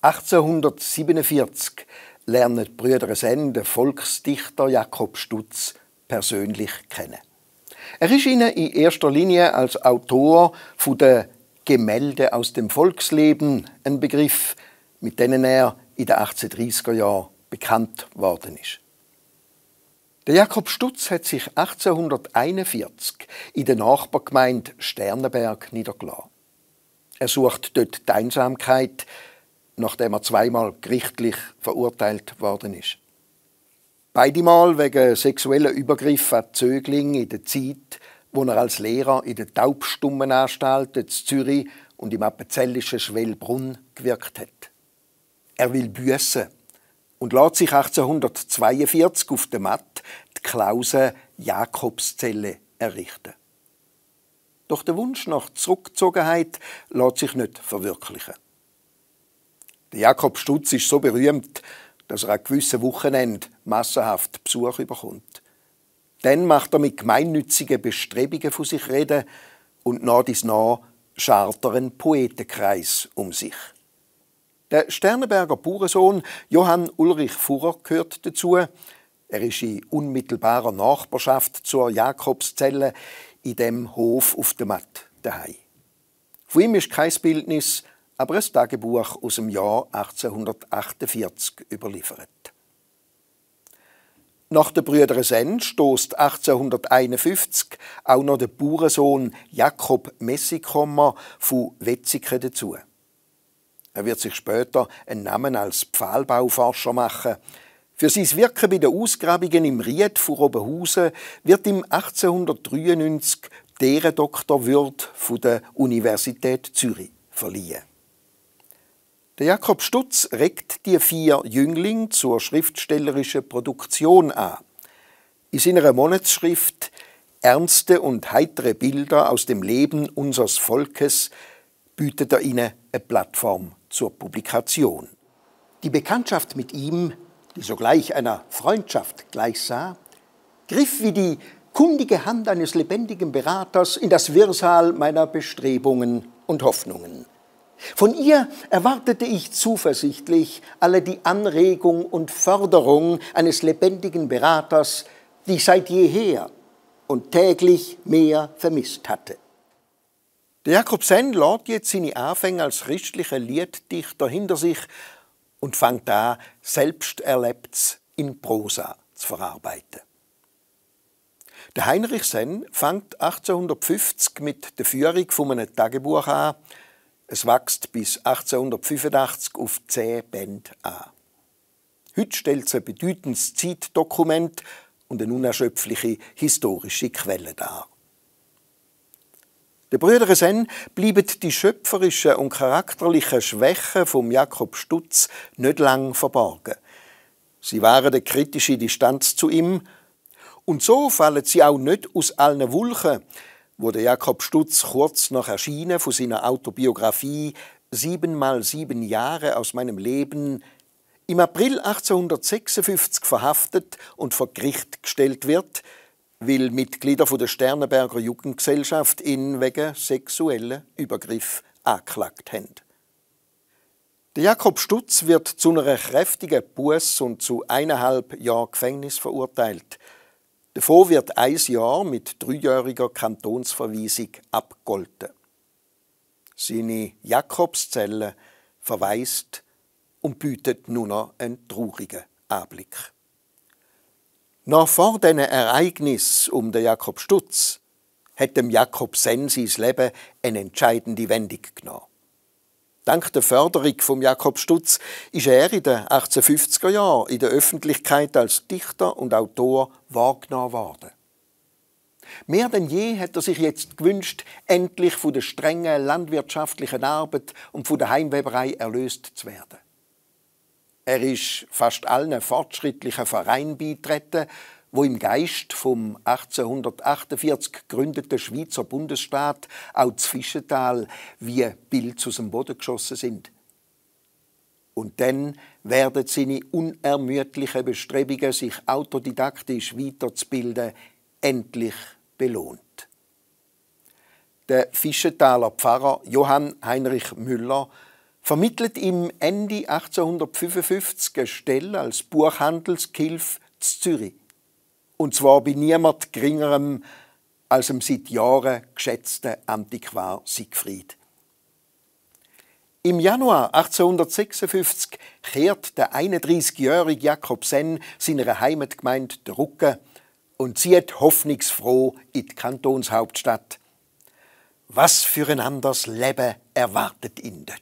1847 lernen Brüder Senn den Volksdichter Jakob Stutz persönlich kennen. Er ist ihnen in erster Linie als Autor von der Gemälde aus dem Volksleben ein Begriff, mit denen er in den 1830er Jahren bekannt worden ist. Der Jakob Stutz hat sich 1841 in der Nachbargemeinde Sternenberg niedergelassen. Er sucht dort die Einsamkeit, nachdem er zweimal gerichtlich verurteilt worden ist. Beide Mal wegen sexueller Übergriffe an Zögling in der Zeit, wo er als Lehrer in der Taubstummenanstalt in Zürich und im appenzellischen Schwellbrunn gewirkt hat. Er will büssen und lässt sich 1842 auf der Matt die Klausen Jakobszelle errichten. Doch der Wunsch nach Zurückgezogenheit lässt sich nicht verwirklichen. Der Jakob Stutz ist so berühmt, dass er an gewissen Wochenenden massenhaft Besuch überkommt. Dann macht er mit gemeinnützigen Bestrebungen von sich reden und nach dies nach schart einen Poetenkreis um sich. Der Sternenberger Bauernsohn Johann Ulrich Fuhrer gehört dazu. Er ist in unmittelbarer Nachbarschaft zur Jakobszelle in dem Hof auf der Matt daheim. Von ihm ist kein Bildnis, aber ein Tagebuch aus dem Jahr 1848 überliefert. Nach den Brüdern Senn stoßt 1851 auch noch der Bauernsohn Jakob Messikommer von Wetzikon dazu. Er wird sich später einen Namen als Pfahlbauforscher machen. Für sein Wirken bei den Ausgrabungen im Ried von Oberhausen wird ihm 1893 der Doktorwürd von der Universität Zürich verliehen. Der Jakob Stutz regt die vier Jüngling zur schriftstellerischen Produktion an. In seiner Monatsschrift Ernste und heitere Bilder aus dem Leben unseres Volkes bietet er ihnen eine Plattform zur Publikation. Die Bekanntschaft mit ihm, die sogleich einer Freundschaft gleichsah, griff wie die kundige Hand eines lebendigen Beraters in das Wirrsal meiner Bestrebungen und Hoffnungen. Von ihr erwartete ich zuversichtlich alle die Anregung und Förderung eines lebendigen Beraters, die ich seit jeher und täglich mehr vermisst hatte. Der Jakob Senn lädt jetzt seine Anfänge als christlicher Lieddichter hinter sich und fängt an, Selbsterlebtes in Prosa zu verarbeiten. Der Heinrich Senn fängt 1850 mit der Führung von einem Tagebuch an, es wächst bis 1885 auf zehn Bände an. Heute stellt es ein bedeutendes Zeitdokument und eine unerschöpfliche historische Quelle dar. Der Brüder Sen bleiben die schöpferischen und charakterlichen Schwächen von Jakob Stutz nicht lang verborgen. Sie waren eine kritische Distanz zu ihm. Und so fallen sie auch nicht aus allen Wulchen wo der Jakob Stutz kurz nach Erscheinen von seiner Autobiografie Siebenmal sieben Jahre aus meinem Leben im April 1856 verhaftet und vor Gericht gestellt wird, weil Mitglieder der Sternenberger Jugendgesellschaft ihn wegen sexueller Übergriff angeklagt haben. Der Jakob Stutz wird zu einer kräftigen Buß und zu eineinhalb Jahren Gefängnis verurteilt – Davon wird ein Jahr mit dreijähriger Kantonsverweisung abgolten. Seine Jakobszelle verweist und bietet nun noch einen traurigen Anblick. Noch vor diesen Ereignis um den Jakob Stutz hat dem Jakob Senn sein Leben eine entscheidende Wendung genommen. Dank der Förderung von Jakob Stutz ist er in den 1850er Jahren in der Öffentlichkeit als Dichter und Autor wahrgenommen worden. Mehr denn je hat er sich jetzt gewünscht, endlich von der strengen landwirtschaftlichen Arbeit und von der Heimweberei erlöst zu werden. Er ist fast allen fortschrittlichen Vereinen beitreten, wo im Geist vom 1848 gegründeten Schweizer Bundesstaat auch das Fischental wie Bild aus dem Boden geschossen sind. Und dann werden seine unermüdlichen Bestrebungen, sich autodidaktisch weiterzubilden, endlich belohnt. Der Fischentaler Pfarrer Johann Heinrich Müller vermittelt im Ende 1855 eine Stelle als Buchhandelskilf zu Zürich. Und zwar bei niemand geringerem als dem seit Jahren geschätzten Antiquar Siegfried. Im Januar 1856 kehrt der 31-jährige Jakob Senn seiner Heimatgemeinde Rücken und zieht hoffnungsfroh in die Kantonshauptstadt. Was für ein anderes Leben erwartet ihn dort?